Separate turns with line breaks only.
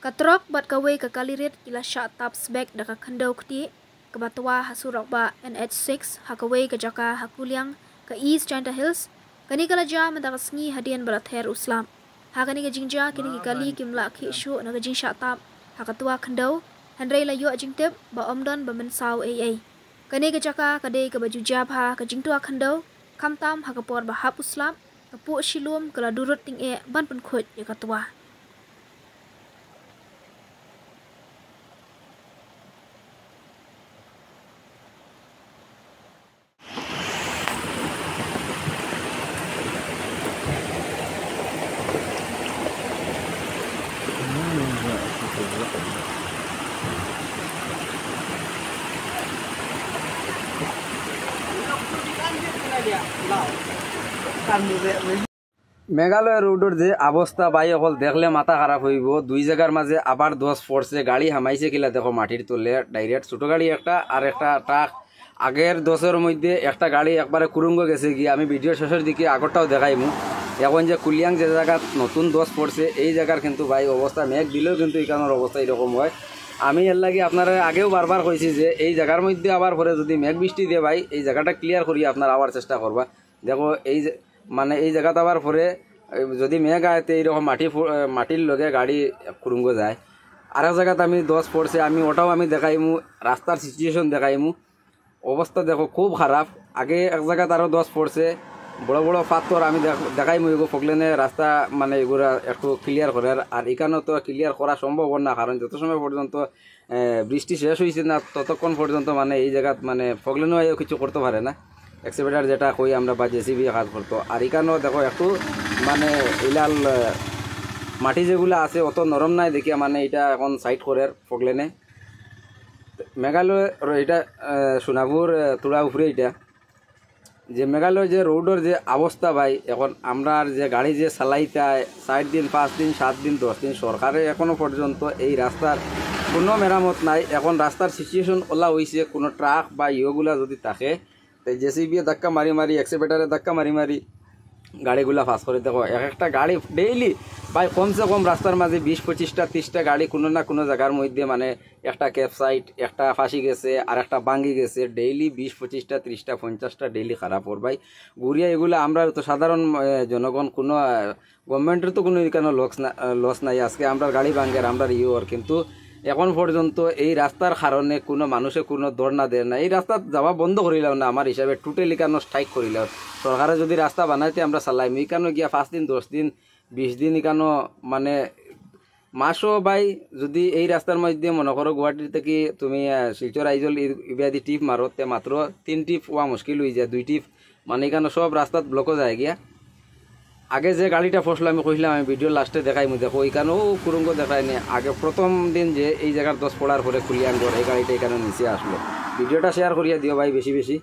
Katrok bat kawe ka kalirit ila shot tap sbek da ka khandau kti batwa hasurok ba NH6 hakawe ka jaka hakuliang ka East Chanta Hills kani kala jam da kasngi hadian balat ther uslam hakani ka jingja kini ki kali kimla ki shu na ka jing shot tap tua khandau Henry la yo jingtep ba omdon ba sau AA kani ka jaka dei ka baju ha ka jingtwa khandau kamtam por ba hap uslam ka pu shilum kala durut ting e ban pun khoj ya tua
Meghalaya রোডর যে অবস্থা by অকল দেখলে মাথা খারাপ হইব দুই জায়গার মাঝে আবার দোষ পড়ছে গাড়ি হামাইছে কিলা দেখো মাটির তোলে ডাইরেক্ট ছোটো গাড়ি একটা আর একটা ট্রাক আগের দশের মধ্যে একটা গাড়ি একবারে কুরুঙ্গ গেছে গিয়ে আমি ভিডিও শেষের দিকে আগরটাও দেখাইমু এখন যে কুলিয়াং যে জায়গা নতুন দোষ পড়ছে এই জায়গার কিন্তু ভাই অবস্থা মেঘ দিলেও কিন্তু এখানের অবস্থা এরকম হয় আমি এর লাগে আপনারা আগেও বারবার কইছি যে এই জায়গার মধ্যে আবার পরে যদি মেঘ বৃষ্টি দিয়ে ভাই এই জায়গাটা ক্লিয়ার করি আপনারা আবার চেষ্টা করবা দেখো এই মানে এই জায়গা যাওয়ার পরে যদি মেঘ আয়তে এইরকম মাটি মাটির লগে গাড়ি কুরুঙ্গ যায় আর এক জায়গাতে আমি দশ পড়ছে আমি ওটাও আমি দেখাইমু রাস্তার সিচুয়েশন দেখাইমু অবস্থা দেখো খুব খারাপ আগে এক জায়গাতে আরও দশ পড়ছে বড় বড় পাথর আমি দেখাইমু এগো ফকলেনে রাস্তা মানে এগুলো একটু ক্লিয়ার করার আর এখানেও তো ক্লিয়ার করা সম্ভব না কারণ যত সময় পর্যন্ত বৃষ্টি শেষ হয়েছে না ততক্ষণ পর্যন্ত মানে এই জায়গাত মানে ফকলেনেও কিছু করতে পারে না এক্সিভেটার যেটা কই আমরা বা জেসিবি কাজ করতো আর এখানেও দেখো একটু মানে ইলাল মাটি যেগুলো আছে অত নরম নাই দেখিয়া মানে এটা এখন সাইড করে ফগলেনে মেঘালয় এটা সোনাপুর তোড়া উপরে এটা যে মেঘালয় যে রোডের যে অবস্থা ভাই এখন আমরা যে গাড়ি যে চালাইতে চার দিন পাঁচ দিন সাত দিন দশ দিন সরকারে এখনও পর্যন্ত এই রাস্তার কোনো মেরামত নাই এখন রাস্তার সিচুয়েশন ওলা হয়েছে কোনো ট্রাক বা ইয়েগুলা যদি থাকে জেসিবি ধাক্কা মারি মারি এক্সিভেটারে ধাক্কা মারি মারি গাড়িগুলা ফাঁস করে দেখো এক একটা গাড়ি ডেইলি ভাই কমসে কম রাস্তার মাঝে বিশ পঁচিশটা তিরিশটা গাড়ি কোনো না কোনো জায়গার মধ্যে মানে একটা ক্যাপসাইট সাইট একটা ফাঁসি গেছে আর একটা বাঙ্গি গেছে ডেইলি বিশ পঁচিশটা তিরিশটা পঞ্চাশটা ডেইলি খারাপ ওর ভাই ঘুরিয়া এগুলো আমরা তো সাধারণ জনগণ কোনো গভর্নমেন্টের তো কোনো কেন লস না লস নাই আজকে আমরা গাড়ি ভাঙ্গের আমরা ইউর কিন্তু এখন পর্যন্ত এই রাস্তার কারণে কোনো মানুষে কোনো দর না দেয় না এই রাস্তা যাওয়া বন্ধ করিলাম না আমার হিসাবে টোটালি কেন স্ট্রাইক করিলাম সরকারে যদি রাস্তা বানাইতে আমরা চালাইম ই কেন গিয়া পাঁচ দিন দশ দিন বিশ দিন কেন মানে মাসও বাই যদি এই রাস্তার মধ্যে মনে করো গুয়াহাটির থেকে তুমি শিলচর আইজল ইবাদি টিপ মারো তে মাত্র তিন টিপ ওয়া মুশকিল হয়ে যায় দুই টিপ মানে এখানে সব রাস্তা ব্লকও যায় গিয়া আগে যে গাড়িটা ফসলো আমি কইলাম আমি ভিডিও লাস্টে দেখাইমু দেখো এইখানেও কুরুঙ্গ দেখায়নি আগে প্রথম দিন যে এই জায়গার দশ পড়ার পরে খুলিয়ান এই গাড়িটা এখানে নিচে আসলো ভিডিওটা শেয়ার করিয়া দিও ভাই বেশি বেশি